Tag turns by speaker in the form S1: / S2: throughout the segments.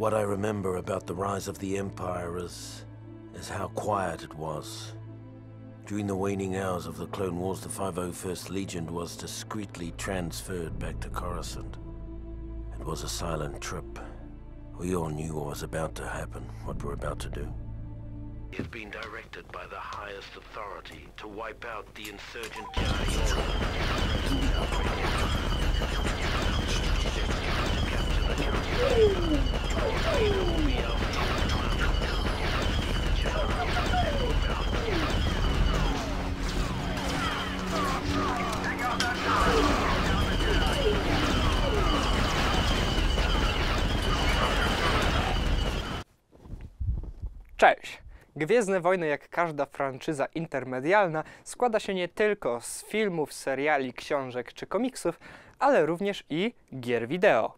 S1: What I remember about the rise of the Empire is, is how quiet it was. During the waning hours of the Clone Wars, the 501st Legion was discreetly transferred back to Coruscant. It was a silent trip. We all knew what was about to happen, what we're about to do. He had been directed by the highest authority to wipe out the insurgent Jedi Cześć! Gwiezdne Wojny, jak każda franczyza intermedialna, składa się nie tylko z filmów, seriali, książek czy komiksów, ale również i gier wideo.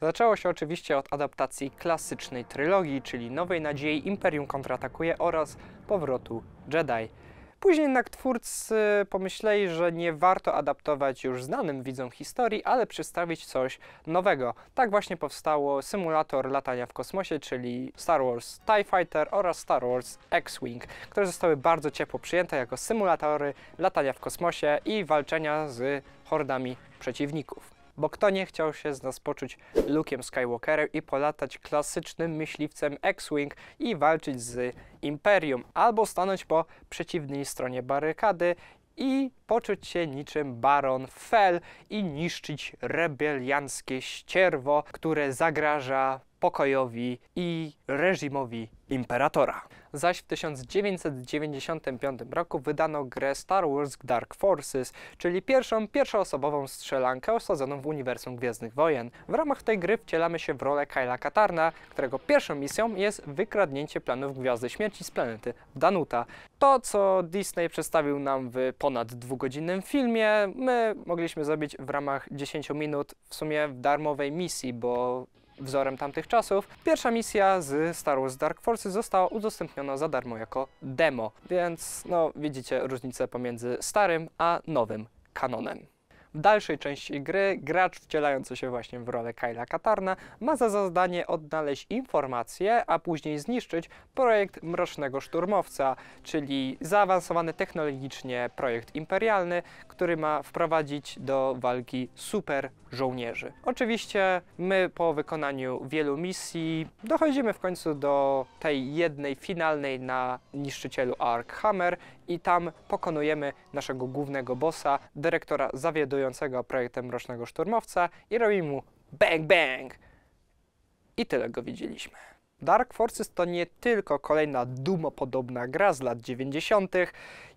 S1: Zaczęło się oczywiście od adaptacji klasycznej trylogii, czyli Nowej Nadziei, Imperium kontratakuje oraz Powrotu Jedi. Później jednak twórcy pomyśleli, że nie warto adaptować już znanym widzom historii, ale przedstawić coś nowego. Tak właśnie powstało symulator latania w kosmosie, czyli Star Wars TIE Fighter oraz Star Wars X-Wing, które zostały bardzo ciepło przyjęte jako symulatory latania w kosmosie i walczenia z hordami przeciwników bo kto nie chciał się z nas poczuć Luke'em Skywalkerem i polatać klasycznym myśliwcem X-Wing i walczyć z Imperium, albo stanąć po przeciwnej stronie barykady i poczuć się niczym baron Fell i niszczyć rebelianckie ścierwo, które zagraża pokojowi i reżimowi imperatora. Zaś w 1995 roku wydano grę Star Wars Dark Forces, czyli pierwszą pierwszoosobową strzelankę osadzoną w uniwersum Gwiezdnych Wojen. W ramach tej gry wcielamy się w rolę Kyla Katarna, którego pierwszą misją jest wykradnięcie planów Gwiazdy Śmierci z planety Danuta. To, co Disney przedstawił nam w ponad dwóch dwugodzinnym filmie my mogliśmy zrobić w ramach 10 minut w sumie w darmowej misji, bo wzorem tamtych czasów, pierwsza misja z Star Wars Dark Forces została udostępniona za darmo jako demo, więc no widzicie różnicę pomiędzy starym a nowym kanonem. W dalszej części gry gracz wcielający się właśnie w rolę Kyla Katarna ma za zadanie odnaleźć informacje, a później zniszczyć projekt Mrocznego Szturmowca, czyli zaawansowany technologicznie projekt imperialny, który ma wprowadzić do walki super żołnierzy. Oczywiście my po wykonaniu wielu misji dochodzimy w końcu do tej jednej finalnej na niszczycielu Arkhammer i tam pokonujemy naszego głównego bossa, dyrektora zawiadującego projektem Rocznego Szturmowca i robi mu bang bang. I tyle go widzieliśmy. Dark Forces to nie tylko kolejna dumopodobna gra z lat 90.,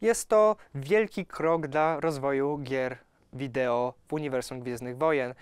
S1: jest to wielki krok dla rozwoju gier wideo w uniwersum Gwiezdnych Wojen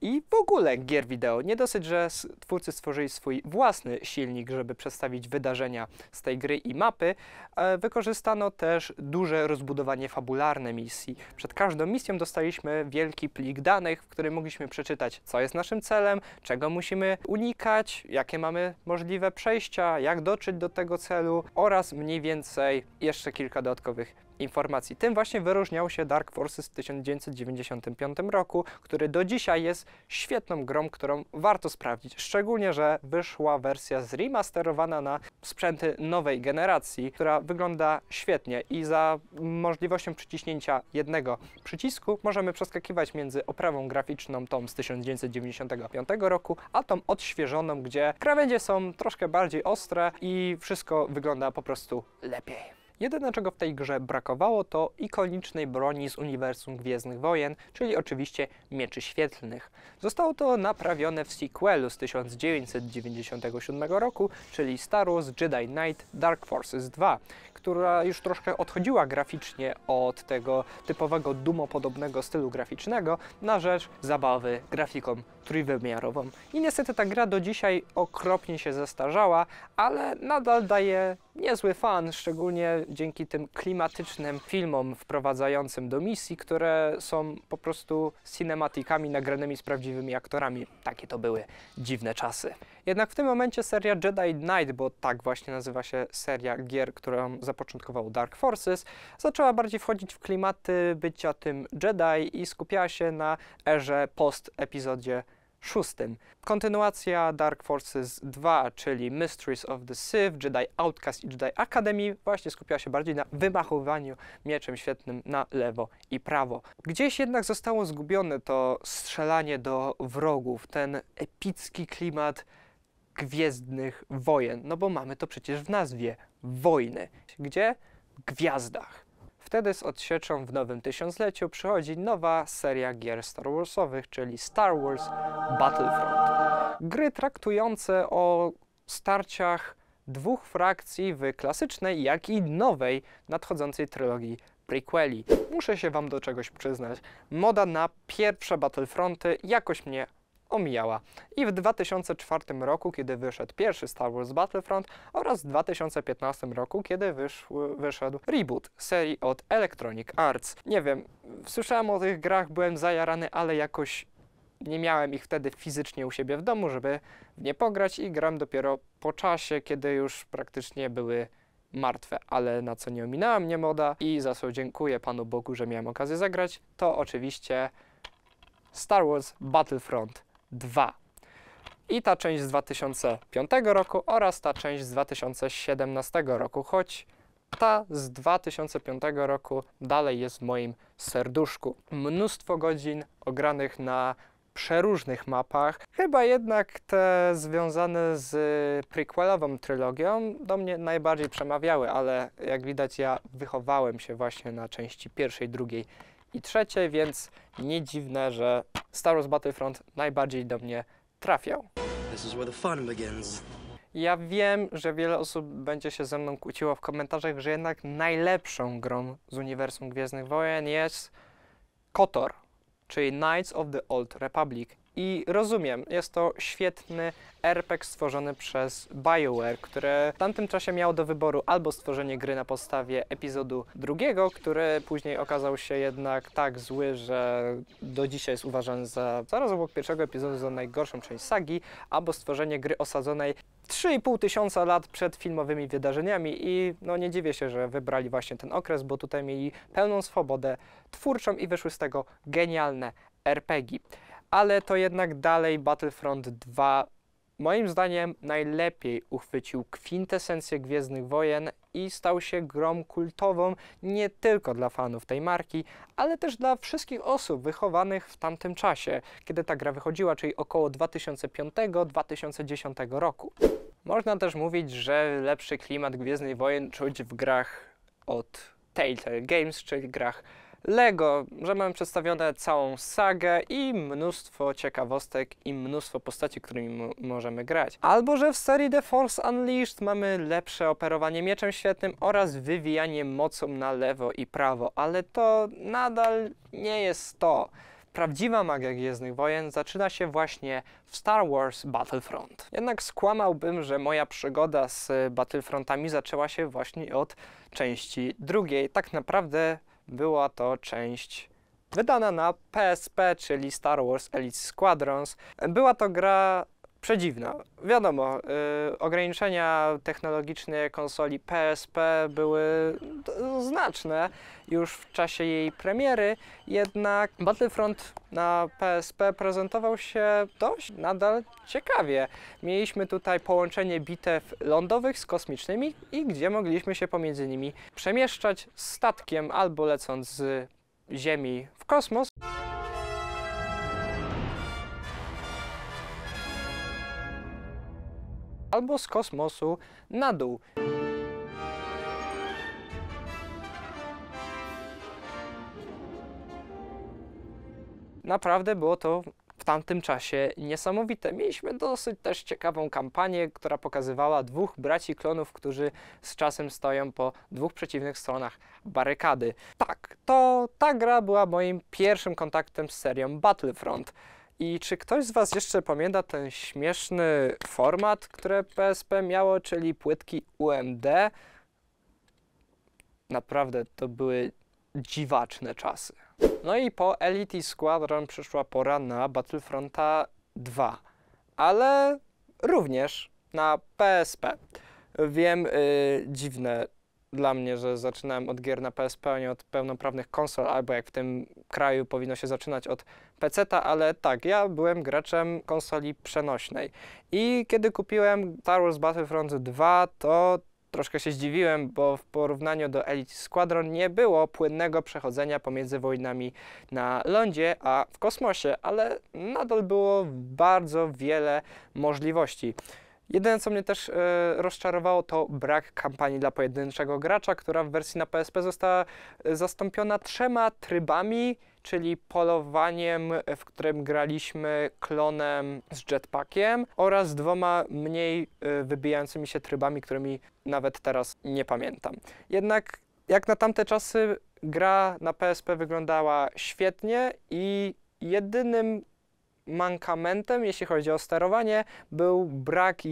S1: i w ogóle gier wideo. Nie dosyć, że twórcy stworzyli swój własny silnik, żeby przedstawić wydarzenia z tej gry i mapy, e, wykorzystano też duże rozbudowanie fabularne misji. Przed każdą misją dostaliśmy wielki plik danych, w którym mogliśmy przeczytać, co jest naszym celem, czego musimy unikać, jakie mamy możliwe przejścia, jak dotrzeć do tego celu oraz mniej więcej jeszcze kilka dodatkowych informacji. Tym właśnie wyróżniał się Dark Forces w 1995 roku, który do dzisiaj jest świetną grą, którą warto sprawdzić. Szczególnie, że wyszła wersja zremasterowana na sprzęty nowej generacji, która wygląda świetnie i za możliwością przyciśnięcia jednego przycisku możemy przeskakiwać między oprawą graficzną tą z 1995 roku, a tą odświeżoną, gdzie krawędzie są troszkę bardziej ostre i wszystko wygląda po prostu lepiej. Jedyne czego w tej grze brakowało to ikonicznej broni z uniwersum Gwiezdnych Wojen, czyli oczywiście mieczy świetlnych. Zostało to naprawione w sequelu z 1997 roku, czyli Star Wars Jedi Knight Dark Forces 2, która już troszkę odchodziła graficznie od tego typowego dumopodobnego stylu graficznego na rzecz zabawy grafiką trójwymiarową. I niestety ta gra do dzisiaj okropnie się zestarzała, ale nadal daje niezły fan, szczególnie dzięki tym klimatycznym filmom wprowadzającym do misji, które są po prostu cinematikami nagranymi z prawdziwymi aktorami. Takie to były dziwne czasy. Jednak w tym momencie seria Jedi Knight, bo tak właśnie nazywa się seria gier, którą zapoczątkował Dark Forces, zaczęła bardziej wchodzić w klimaty bycia tym Jedi i skupiała się na erze post-epizodzie szóstym. Kontynuacja Dark Forces 2, czyli Mysteries of the Sith, Jedi Outcast i Jedi Academy właśnie skupiała się bardziej na wymachowaniu mieczem świetnym na lewo i prawo. Gdzieś jednak zostało zgubione to strzelanie do wrogów, ten epicki klimat Gwiezdnych Wojen, no bo mamy to przecież w nazwie wojny. Gdzie? Gwiazdach. Wtedy z odsieczą w nowym tysiącleciu przychodzi nowa seria gier Star Warsowych, czyli Star Wars Battlefront. Gry traktujące o starciach dwóch frakcji w klasycznej, jak i nowej, nadchodzącej trylogii prequeli. Muszę się wam do czegoś przyznać. Moda na pierwsze Battlefronty jakoś mnie omijała. I w 2004 roku, kiedy wyszedł pierwszy Star Wars Battlefront oraz w 2015 roku, kiedy wyszedł reboot serii od Electronic Arts. Nie wiem, słyszałem o tych grach, byłem zajarany, ale jakoś nie miałem ich wtedy fizycznie u siebie w domu, żeby w nie pograć i gram dopiero po czasie, kiedy już praktycznie były martwe, ale na co nie ominęła mnie moda i za co dziękuję Panu Bogu, że miałem okazję zagrać, to oczywiście Star Wars Battlefront. 2. I ta część z 2005 roku oraz ta część z 2017 roku, choć ta z 2005 roku dalej jest w moim serduszku. Mnóstwo godzin ogranych na przeróżnych mapach. Chyba jednak te związane z prequelową trylogią do mnie najbardziej przemawiały, ale jak widać ja wychowałem się właśnie na części pierwszej, drugiej i trzecie, więc nie dziwne, że Star Wars Battlefront najbardziej do mnie trafiał. Ja wiem, że wiele osób będzie się ze mną kłóciło w komentarzach, że jednak najlepszą grą z uniwersum Gwiezdnych Wojen jest KOTOR, czyli Knights of the Old Republic. I rozumiem, jest to świetny RPG stworzony przez BioWare, które w tamtym czasie miało do wyboru albo stworzenie gry na podstawie epizodu drugiego, który później okazał się jednak tak zły, że do dzisiaj jest uważany za zaraz obok pierwszego epizodu za najgorszą część sagi, albo stworzenie gry osadzonej 3,5 tysiąca lat przed filmowymi wydarzeniami i no nie dziwię się, że wybrali właśnie ten okres, bo tutaj mieli pełną swobodę twórczą i wyszły z tego genialne RPG ale to jednak dalej Battlefront 2 moim zdaniem najlepiej uchwycił kwintesencję Gwiezdnych Wojen i stał się grą kultową nie tylko dla fanów tej marki, ale też dla wszystkich osób wychowanych w tamtym czasie, kiedy ta gra wychodziła, czyli około 2005-2010 roku. Można też mówić, że lepszy klimat Gwiezdnych Wojen czuć w grach od Telltale Games, czyli grach Lego, że mamy przedstawione całą sagę i mnóstwo ciekawostek i mnóstwo postaci, którymi możemy grać. Albo że w serii The Force Unleashed mamy lepsze operowanie mieczem świetnym oraz wywijanie mocą na lewo i prawo, ale to nadal nie jest to. Prawdziwa magia Gwiezdnych Wojen zaczyna się właśnie w Star Wars Battlefront. Jednak skłamałbym, że moja przygoda z Battlefrontami zaczęła się właśnie od części drugiej. Tak naprawdę była to część wydana na PSP, czyli Star Wars Elite Squadrons. Była to gra Przedziwna. Wiadomo, y, ograniczenia technologiczne konsoli PSP były znaczne już w czasie jej premiery, jednak Battlefront na PSP prezentował się dość nadal ciekawie. Mieliśmy tutaj połączenie bitew lądowych z kosmicznymi i gdzie mogliśmy się pomiędzy nimi przemieszczać statkiem albo lecąc z Ziemi w kosmos. albo z kosmosu na dół. Naprawdę było to w tamtym czasie niesamowite. Mieliśmy dosyć też ciekawą kampanię, która pokazywała dwóch braci klonów, którzy z czasem stoją po dwóch przeciwnych stronach barykady. Tak, to ta gra była moim pierwszym kontaktem z serią Battlefront. I czy ktoś z Was jeszcze pamięta ten śmieszny format, które PSP miało, czyli płytki UMD? Naprawdę to były dziwaczne czasy. No i po Elite Squadron przyszła pora na Battlefronta 2, ale również na PSP. Wiem, yy, dziwne dla mnie, że zaczynałem od gier na PSP, a nie od pełnoprawnych konsol, albo jak w tym kraju powinno się zaczynać od pc ale tak, ja byłem graczem konsoli przenośnej. I kiedy kupiłem Star Wars Battlefront 2, to troszkę się zdziwiłem, bo w porównaniu do Elite Squadron nie było płynnego przechodzenia pomiędzy wojnami na lądzie, a w kosmosie, ale nadal było bardzo wiele możliwości. Jedyne, co mnie też e, rozczarowało, to brak kampanii dla pojedynczego gracza, która w wersji na PSP została e, zastąpiona trzema trybami, czyli polowaniem, w którym graliśmy klonem z jetpackiem oraz dwoma mniej e, wybijającymi się trybami, którymi nawet teraz nie pamiętam. Jednak jak na tamte czasy gra na PSP wyglądała świetnie i jedynym mankamentem, jeśli chodzi o sterowanie, był brak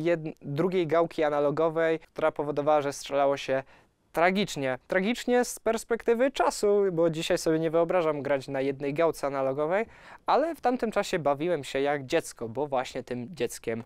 S1: drugiej gałki analogowej, która powodowała, że strzelało się tragicznie. Tragicznie z perspektywy czasu, bo dzisiaj sobie nie wyobrażam grać na jednej gałce analogowej, ale w tamtym czasie bawiłem się jak dziecko, bo właśnie tym dzieckiem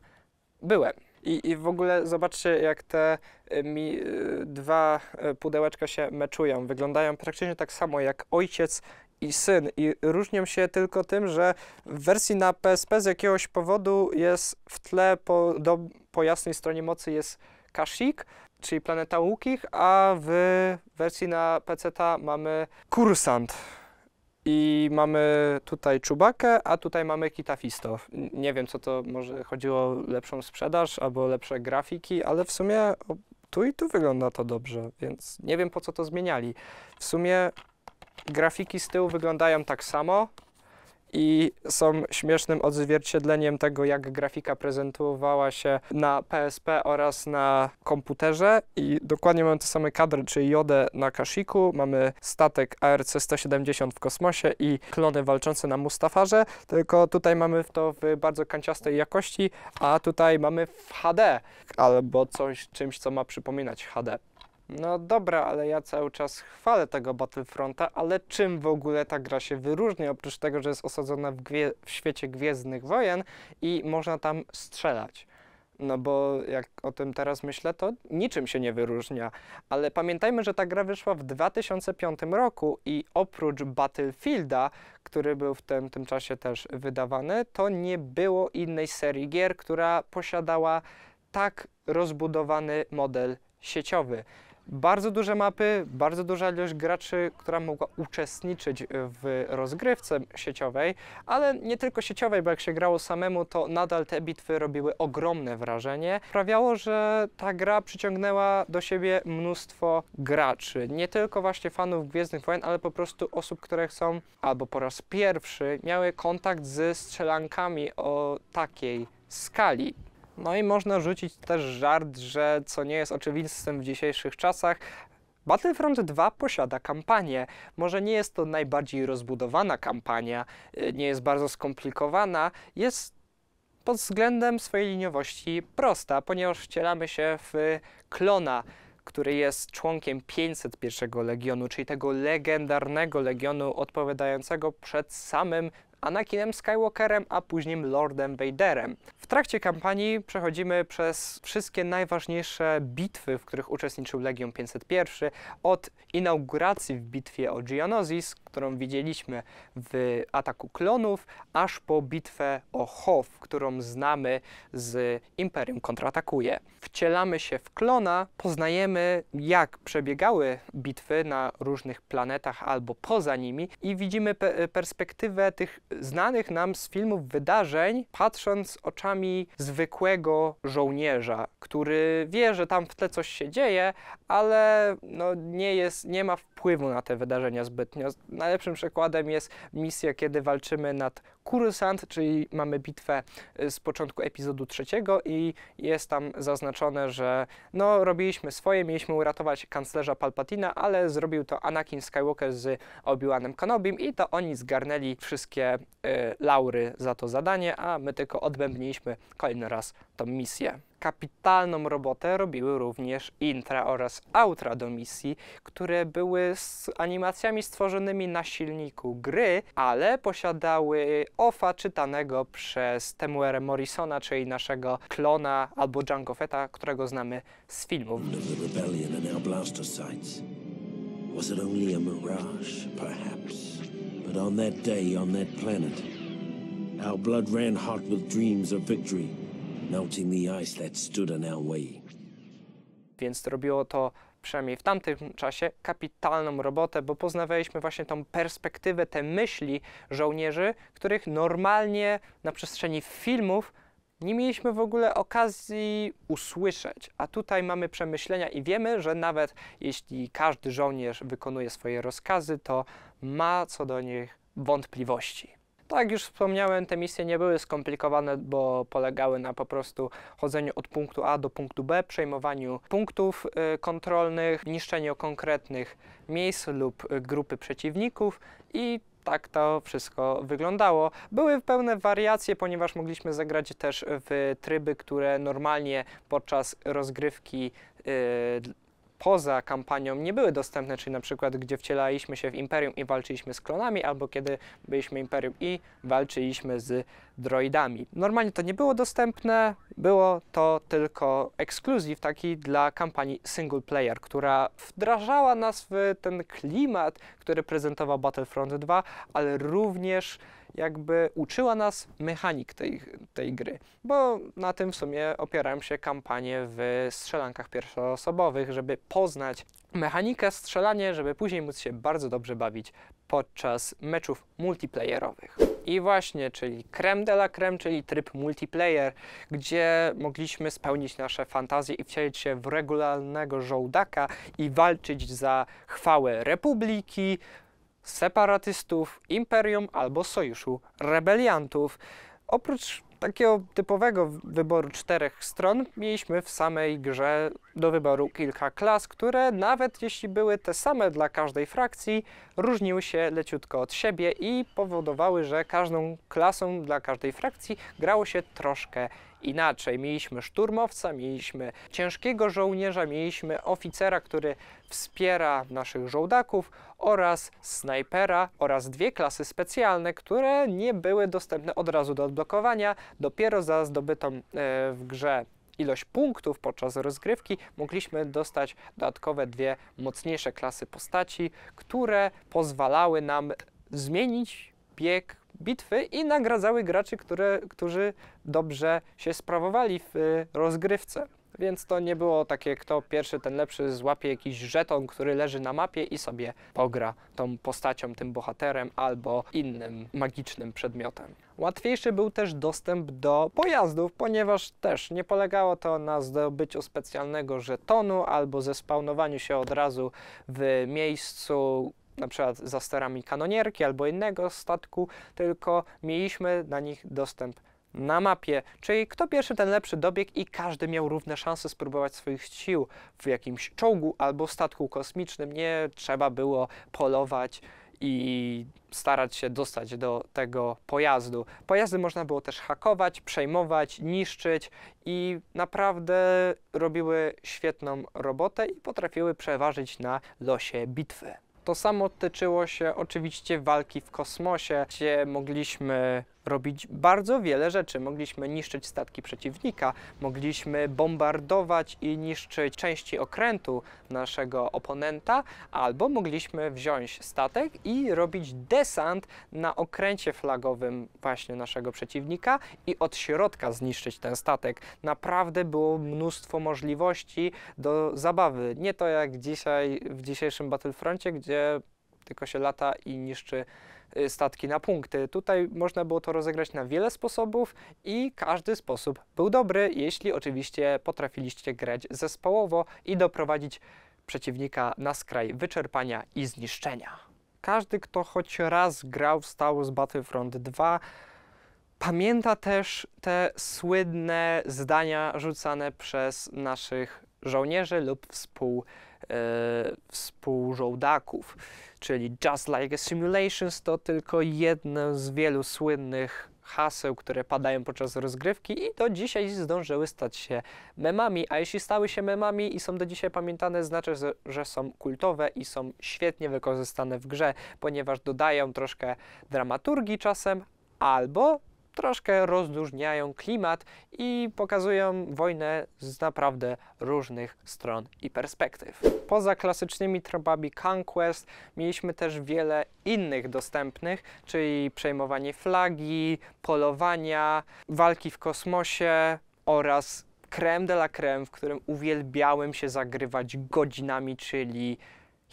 S1: byłem. I, I w ogóle zobaczcie, jak te y, mi y, dwa y, pudełeczka się meczują. Wyglądają praktycznie tak samo jak ojciec i syn i różnią się tylko tym, że w wersji na PSP z jakiegoś powodu jest w tle po, do, po jasnej stronie mocy jest Kashyyyk, czyli planeta łukich, a w wersji na PC mamy Kursant. I mamy tutaj Czubakę, a tutaj mamy Kitafisto. Nie wiem, co to może chodziło o lepszą sprzedaż albo lepsze grafiki, ale w sumie tu i tu wygląda to dobrze, więc nie wiem po co to zmieniali. W sumie Grafiki z tyłu wyglądają tak samo i są śmiesznym odzwierciedleniem tego, jak grafika prezentowała się na PSP oraz na komputerze. I dokładnie mamy te same kadry, czyli jodę na Kashiku, mamy statek ARC-170 w kosmosie i klony walczące na Mustafarze, tylko tutaj mamy to w bardzo kanciastej jakości, a tutaj mamy w HD albo coś czymś, co ma przypominać HD. No dobra, ale ja cały czas chwalę tego Battlefronta, ale czym w ogóle ta gra się wyróżnia, oprócz tego, że jest osadzona w, w świecie Gwiezdnych Wojen i można tam strzelać? No bo jak o tym teraz myślę, to niczym się nie wyróżnia. Ale pamiętajmy, że ta gra wyszła w 2005 roku i oprócz Battlefielda, który był w tym, tym czasie też wydawany, to nie było innej serii gier, która posiadała tak rozbudowany model sieciowy bardzo duże mapy, bardzo duża ilość graczy, która mogła uczestniczyć e, w rozgrywce sieciowej, ale nie tylko sieciowej, bo jak się grało samemu, to nadal te bitwy robiły ogromne wrażenie. Sprawiało, że ta gra przyciągnęła do siebie mnóstwo graczy, nie tylko właśnie fanów Gwiezdnych Wojen, ale po prostu osób, które chcą albo po raz pierwszy miały kontakt ze strzelankami o takiej skali. No i można rzucić też żart, że co nie jest oczywistym w dzisiejszych czasach, Battlefront 2 posiada kampanię. Może nie jest to najbardziej rozbudowana kampania, y, nie jest bardzo skomplikowana, jest pod względem swojej liniowości prosta, ponieważ wcielamy się w klona, który jest członkiem 501 Legionu, czyli tego legendarnego legionu odpowiadającego przed samym Anakinem Skywalkerem, a później Lordem Vaderem. W trakcie kampanii przechodzimy przez wszystkie najważniejsze bitwy, w których uczestniczył Legion 501, od inauguracji w bitwie o Geonosis, którą widzieliśmy w Ataku Klonów, aż po bitwę o Hoth, którą znamy z Imperium Kontratakuje. Wcielamy się w klona, poznajemy jak przebiegały bitwy na różnych planetach albo poza nimi i widzimy pe perspektywę tych znanych nam z filmów wydarzeń, patrząc oczami zwykłego żołnierza, który wie, że tam w tle coś się dzieje, ale no nie, jest, nie ma wpływu na te wydarzenia zbytnio. Najlepszym przykładem jest misja, kiedy walczymy nad Kurysant, czyli mamy bitwę y, z początku epizodu trzeciego i jest tam zaznaczone, że no robiliśmy swoje, mieliśmy uratować kanclerza Palpatina, ale zrobił to Anakin Skywalker z Obi-Wanem Kenobim i to oni zgarnęli wszystkie y, laury za to zadanie, a my tylko odbębniliśmy kolejny raz tą misję. Kapitalną robotę robiły również intra oraz outra do misji, które były z animacjami stworzonymi na silniku gry, ale posiadały OFA czytanego przez Temuera Morrisona, czyli naszego klona albo Django Feta, którego znamy z filmów. Was it only a mirage, perhaps? But on that day, on that planet, our blood ran hot with dreams of victory melting the ice that stood in our way. Więc robiło to przynajmniej w tamtym czasie, kapitalną robotę, bo poznawaliśmy właśnie tą perspektywę, te myśli żołnierzy, których normalnie na przestrzeni filmów nie mieliśmy w ogóle okazji usłyszeć, a tutaj mamy przemyślenia i wiemy, że nawet jeśli każdy żołnierz wykonuje swoje rozkazy, to ma co do nich wątpliwości. Tak, już wspomniałem, te misje nie były skomplikowane, bo polegały na po prostu chodzeniu od punktu A do punktu B, przejmowaniu punktów y, kontrolnych, niszczeniu konkretnych miejsc lub y, grupy przeciwników i tak to wszystko wyglądało. Były pełne wariacje, ponieważ mogliśmy zagrać też w tryby, które normalnie podczas rozgrywki y, poza kampanią nie były dostępne, czyli na przykład gdzie wcielaliśmy się w Imperium i walczyliśmy z klonami, albo kiedy byliśmy Imperium i walczyliśmy z droidami. Normalnie to nie było dostępne, było to tylko ekskluzyw taki dla kampanii single player, która wdrażała nas w ten klimat, który prezentował Battlefront 2, ale również jakby uczyła nas mechanik tej, tej gry, bo na tym w sumie opierałem się kampanie w strzelankach pierwszoosobowych, żeby poznać mechanikę strzelania, żeby później móc się bardzo dobrze bawić podczas meczów multiplayerowych. I właśnie, czyli creme de la creme, czyli tryb multiplayer, gdzie mogliśmy spełnić nasze fantazje i wcielić się w regularnego żołdaka i walczyć za chwałę Republiki, separatystów, imperium albo sojuszu rebeliantów. Oprócz takiego typowego wyboru czterech stron, mieliśmy w samej grze do wyboru kilka klas, które nawet jeśli były te same dla każdej frakcji, różniły się leciutko od siebie i powodowały, że każdą klasą dla każdej frakcji grało się troszkę inaczej. Mieliśmy szturmowca, mieliśmy ciężkiego żołnierza, mieliśmy oficera, który wspiera naszych żołdaków oraz snajpera oraz dwie klasy specjalne, które nie były dostępne od razu do odblokowania. Dopiero za zdobytą e, w grze ilość punktów podczas rozgrywki mogliśmy dostać dodatkowe dwie mocniejsze klasy postaci, które pozwalały nam zmienić bieg bitwy i nagradzały graczy, które, którzy dobrze się sprawowali w e, rozgrywce. Więc to nie było takie, kto pierwszy, ten lepszy złapie jakiś żeton, który leży na mapie i sobie pogra tą postacią, tym bohaterem albo innym magicznym przedmiotem. Łatwiejszy był też dostęp do pojazdów, ponieważ też nie polegało to na zdobyciu specjalnego żetonu albo zespawnowaniu się od razu w miejscu, na przykład za sterami kanonierki albo innego statku, tylko mieliśmy na nich dostęp na mapie, czyli kto pierwszy ten lepszy dobieg i każdy miał równe szanse spróbować swoich sił w jakimś czołgu albo statku kosmicznym. Nie trzeba było polować i starać się dostać do tego pojazdu. Pojazdy można było też hakować, przejmować, niszczyć i naprawdę robiły świetną robotę i potrafiły przeważyć na losie bitwy. To samo tyczyło się oczywiście walki w kosmosie, gdzie mogliśmy robić bardzo wiele rzeczy. Mogliśmy niszczyć statki przeciwnika, mogliśmy bombardować i niszczyć części okrętu naszego oponenta, albo mogliśmy wziąć statek i robić desant na okręcie flagowym właśnie naszego przeciwnika i od środka zniszczyć ten statek. Naprawdę było mnóstwo możliwości do zabawy. Nie to jak dzisiaj w dzisiejszym Battlefroncie, gdzie tylko się lata i niszczy Y, statki na punkty. Tutaj można było to rozegrać na wiele sposobów i każdy sposób był dobry, jeśli oczywiście potrafiliście grać zespołowo i doprowadzić przeciwnika na skraj wyczerpania i zniszczenia. Każdy, kto choć raz grał w Star z Battlefront 2, pamięta też te słynne zdania rzucane przez naszych żołnierzy lub współpracowników E, współżołdaków, czyli Just Like a Simulations to tylko jedno z wielu słynnych haseł, które padają podczas rozgrywki i do dzisiaj zdążyły stać się memami, a jeśli stały się memami i są do dzisiaj pamiętane, znaczy, że są kultowe i są świetnie wykorzystane w grze, ponieważ dodają troszkę dramaturgii czasem, albo troszkę rozróżniają klimat i pokazują wojnę z naprawdę różnych stron i perspektyw. Poza klasycznymi tropami Conquest mieliśmy też wiele innych dostępnych, czyli przejmowanie flagi, polowania, walki w kosmosie oraz creme de la creme, w którym uwielbiałem się zagrywać godzinami, czyli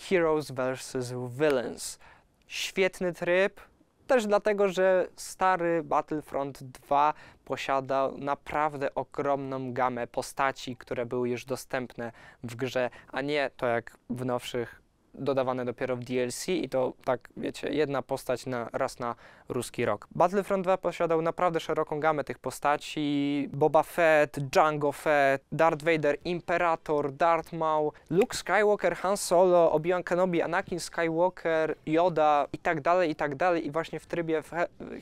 S1: Heroes vs. Villains. Świetny tryb, też dlatego, że stary Battlefront 2 posiadał naprawdę ogromną gamę postaci, które były już dostępne w grze, a nie to jak w nowszych dodawane dopiero w DLC i to tak, wiecie, jedna postać na, raz na ruski rok. Battlefront 2 posiadał naprawdę szeroką gamę tych postaci. Boba Fett, Django Fett, Darth Vader, Imperator, Darth Maul, Luke Skywalker, Han Solo, Obi-Wan Kenobi, Anakin Skywalker, Yoda i tak dalej, i tak dalej. I właśnie w trybie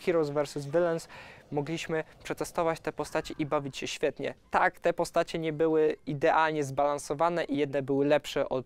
S1: Heroes vs. Villains mogliśmy przetestować te postacie i bawić się świetnie. Tak, te postacie nie były idealnie zbalansowane i jedne były lepsze od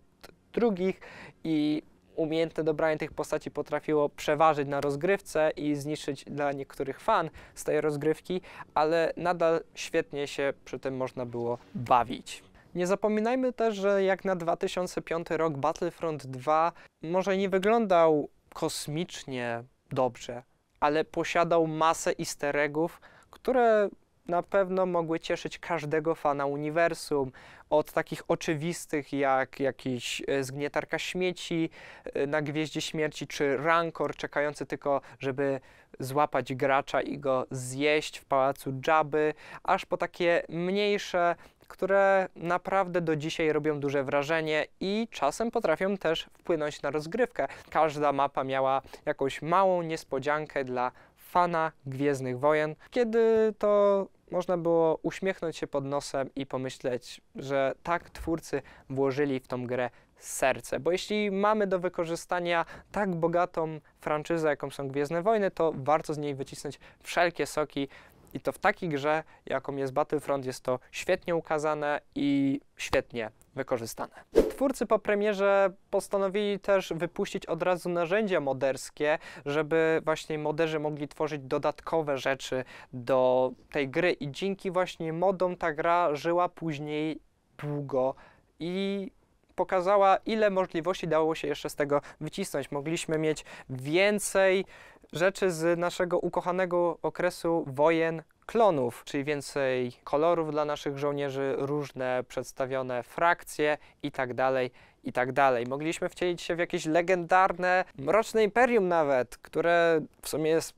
S1: drugich i umiejętne dobranie tych postaci potrafiło przeważyć na rozgrywce i zniszczyć dla niektórych fan z tej rozgrywki, ale nadal świetnie się przy tym można było bawić. Nie zapominajmy też, że jak na 2005 rok Battlefront 2 może nie wyglądał kosmicznie dobrze, ale posiadał masę easter eggów, które na pewno mogły cieszyć każdego fana uniwersum. Od takich oczywistych jak jakiś e, zgnietarka śmieci e, na Gwieździe Śmierci, czy rankor czekający tylko, żeby złapać gracza i go zjeść w pałacu Dżaby, aż po takie mniejsze które naprawdę do dzisiaj robią duże wrażenie i czasem potrafią też wpłynąć na rozgrywkę. Każda mapa miała jakąś małą niespodziankę dla fana Gwiezdnych Wojen, kiedy to można było uśmiechnąć się pod nosem i pomyśleć, że tak twórcy włożyli w tą grę serce. Bo jeśli mamy do wykorzystania tak bogatą franczyzę, jaką są Gwiezdne Wojny, to warto z niej wycisnąć wszelkie soki, i to w takiej grze, jaką jest Battlefront, jest to świetnie ukazane i świetnie wykorzystane. Twórcy po premierze postanowili też wypuścić od razu narzędzia moderskie, żeby właśnie moderzy mogli tworzyć dodatkowe rzeczy do tej gry i dzięki właśnie modom ta gra żyła później długo i pokazała ile możliwości dało się jeszcze z tego wycisnąć. Mogliśmy mieć więcej rzeczy z naszego ukochanego okresu wojen klonów, czyli więcej kolorów dla naszych żołnierzy, różne przedstawione frakcje itd. Tak itd. Tak Mogliśmy wcielić się w jakieś legendarne Mroczne Imperium nawet, które w sumie jest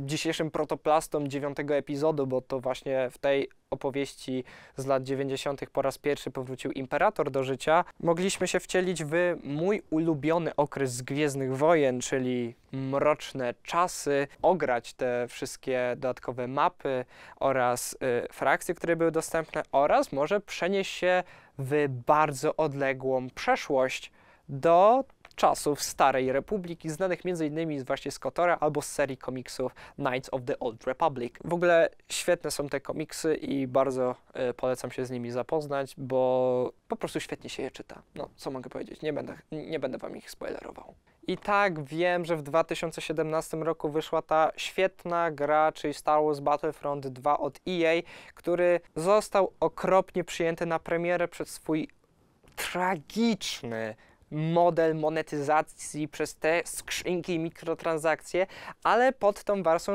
S1: dzisiejszym protoplastą dziewiątego epizodu, bo to właśnie w tej opowieści z lat 90. po raz pierwszy powrócił imperator do życia, mogliśmy się wcielić w mój ulubiony okres z Gwiezdnych Wojen, czyli mroczne czasy, ograć te wszystkie dodatkowe mapy oraz y, frakcje, które były dostępne, oraz może przenieść się w bardzo odległą przeszłość do czasów Starej Republiki, znanych m.in. właśnie z Kotora albo z serii komiksów Knights of the Old Republic. W ogóle świetne są te komiksy i bardzo e, polecam się z nimi zapoznać, bo po prostu świetnie się je czyta. No, co mogę powiedzieć, nie będę, nie będę wam ich spoilerował. I tak wiem, że w 2017 roku wyszła ta świetna gra, czyli Star Wars Battlefront 2 od EA, który został okropnie przyjęty na premierę przez swój tragiczny model monetyzacji przez te skrzynki i mikrotransakcje, ale pod tą warstwą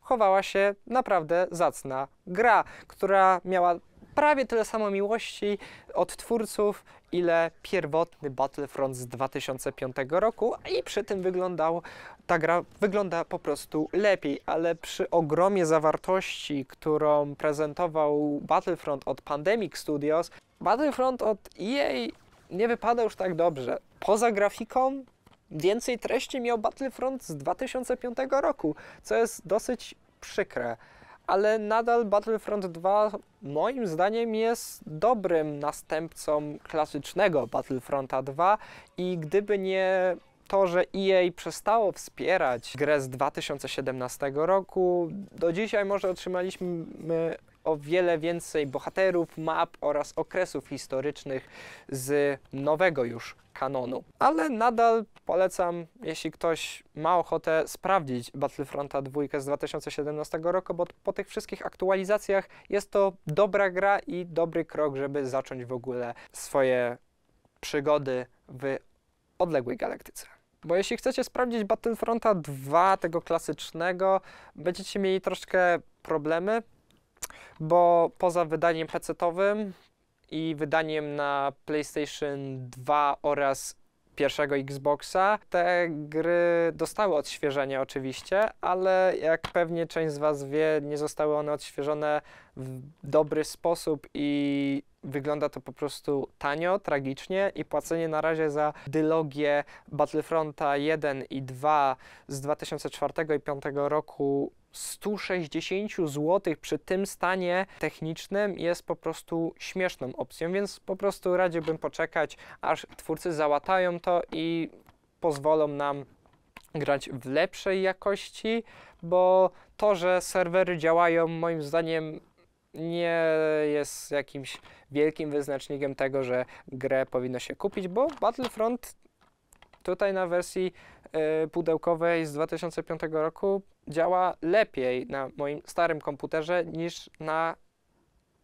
S1: chowała się naprawdę zacna gra, która miała prawie tyle samo miłości od twórców, ile pierwotny Battlefront z 2005 roku i przy tym wyglądał, ta gra wygląda po prostu lepiej, ale przy ogromie zawartości, którą prezentował Battlefront od Pandemic Studios, Battlefront od EA nie wypada już tak dobrze. Poza grafiką więcej treści miał Battlefront z 2005 roku, co jest dosyć przykre. Ale nadal Battlefront 2 moim zdaniem jest dobrym następcą klasycznego Battlefronta 2 i gdyby nie to, że EA przestało wspierać grę z 2017 roku, do dzisiaj może otrzymaliśmy o wiele więcej bohaterów, map oraz okresów historycznych z nowego już kanonu. Ale nadal polecam, jeśli ktoś ma ochotę sprawdzić Battlefronta 2 z 2017 roku, bo po tych wszystkich aktualizacjach jest to dobra gra i dobry krok, żeby zacząć w ogóle swoje przygody w odległej galaktyce. Bo jeśli chcecie sprawdzić Battlefronta 2, tego klasycznego, będziecie mieli troszkę problemy, bo poza wydaniem pc i wydaniem na PlayStation 2 oraz pierwszego Xboxa. Te gry dostały odświeżenie oczywiście, ale jak pewnie część z Was wie, nie zostały one odświeżone w dobry sposób i wygląda to po prostu tanio, tragicznie i płacenie na razie za dylogię Battlefronta 1 i 2 z 2004 i 2005 roku 160 zł przy tym stanie technicznym jest po prostu śmieszną opcją, więc po prostu radziłbym poczekać, aż twórcy załatają to i pozwolą nam grać w lepszej jakości, bo to, że serwery działają moim zdaniem nie jest jakimś wielkim wyznacznikiem tego, że grę powinno się kupić, bo Battlefront tutaj na wersji y, pudełkowej z 2005 roku działa lepiej na moim starym komputerze niż na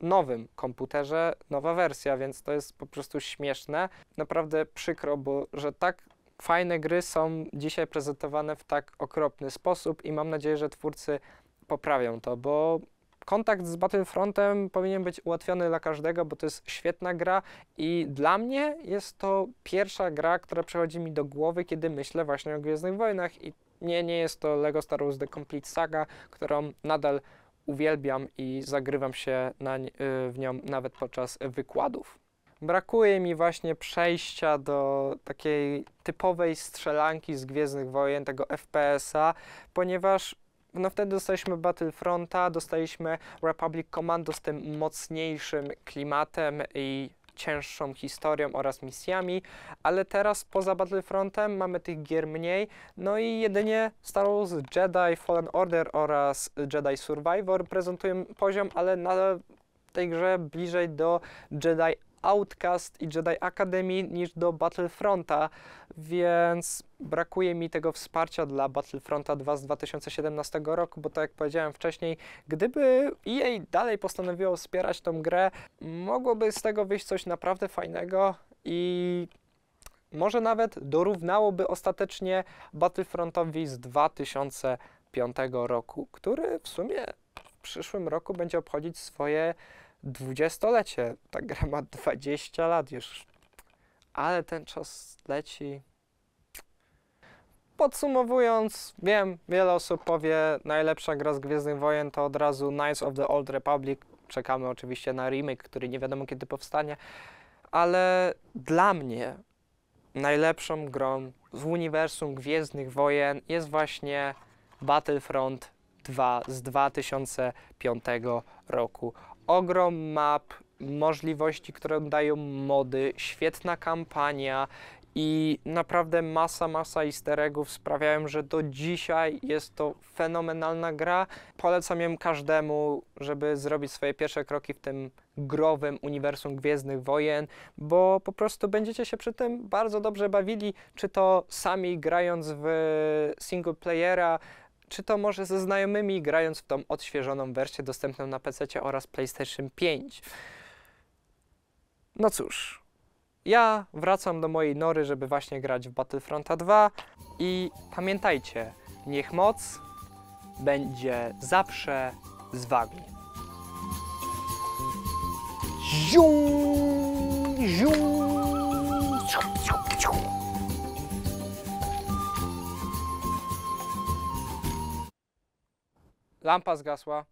S1: nowym komputerze nowa wersja, więc to jest po prostu śmieszne. Naprawdę przykro, bo że tak fajne gry są dzisiaj prezentowane w tak okropny sposób i mam nadzieję, że twórcy poprawią to, bo kontakt z Battlefrontem powinien być ułatwiony dla każdego, bo to jest świetna gra i dla mnie jest to pierwsza gra, która przychodzi mi do głowy, kiedy myślę właśnie o Gwiezdnych Wojnach i nie, nie jest to LEGO Star Wars The Complete Saga, którą nadal uwielbiam i zagrywam się na, y, w nią nawet podczas wykładów. Brakuje mi właśnie przejścia do takiej typowej strzelanki z Gwiezdnych Wojen, tego FPS-a, ponieważ no wtedy dostaliśmy Battlefronta, dostaliśmy Republic Commando z tym mocniejszym klimatem i cięższą historią oraz misjami, ale teraz poza Battlefrontem mamy tych gier mniej, no i jedynie Star Wars Jedi Fallen Order oraz Jedi Survivor prezentują poziom, ale na tej grze bliżej do Jedi Outcast i Jedi Academy niż do Battlefronta, więc brakuje mi tego wsparcia dla Battlefronta 2 z 2017 roku, bo tak jak powiedziałem wcześniej, gdyby EA dalej postanowiło wspierać tą grę, mogłoby z tego wyjść coś naprawdę fajnego i może nawet dorównałoby ostatecznie Battlefrontowi z 2005 roku, który w sumie w przyszłym roku będzie obchodzić swoje dwudziestolecie. Ta gra ma 20 lat już. Ale ten czas leci. Podsumowując, wiem, wiele osób powie, najlepsza gra z Gwiezdnych Wojen to od razu Knights of the Old Republic. Czekamy oczywiście na remake, który nie wiadomo kiedy powstanie. Ale dla mnie najlepszą grą z uniwersum Gwiezdnych Wojen jest właśnie Battlefront 2 z 2005 roku ogrom map, możliwości, które dają mody, świetna kampania i naprawdę masa, masa easter eggów sprawiają, że do dzisiaj jest to fenomenalna gra. Polecam ją każdemu, żeby zrobić swoje pierwsze kroki w tym growym uniwersum Gwiezdnych Wojen, bo po prostu będziecie się przy tym bardzo dobrze bawili, czy to sami grając w single playera, czy to może ze znajomymi, grając w tą odświeżoną wersję dostępną na PC oraz PlayStation 5. No cóż, ja wracam do mojej nory, żeby właśnie grać w Battlefronta 2 i pamiętajcie, niech moc będzie zawsze z wami. Zium, zium. lampa zgasła,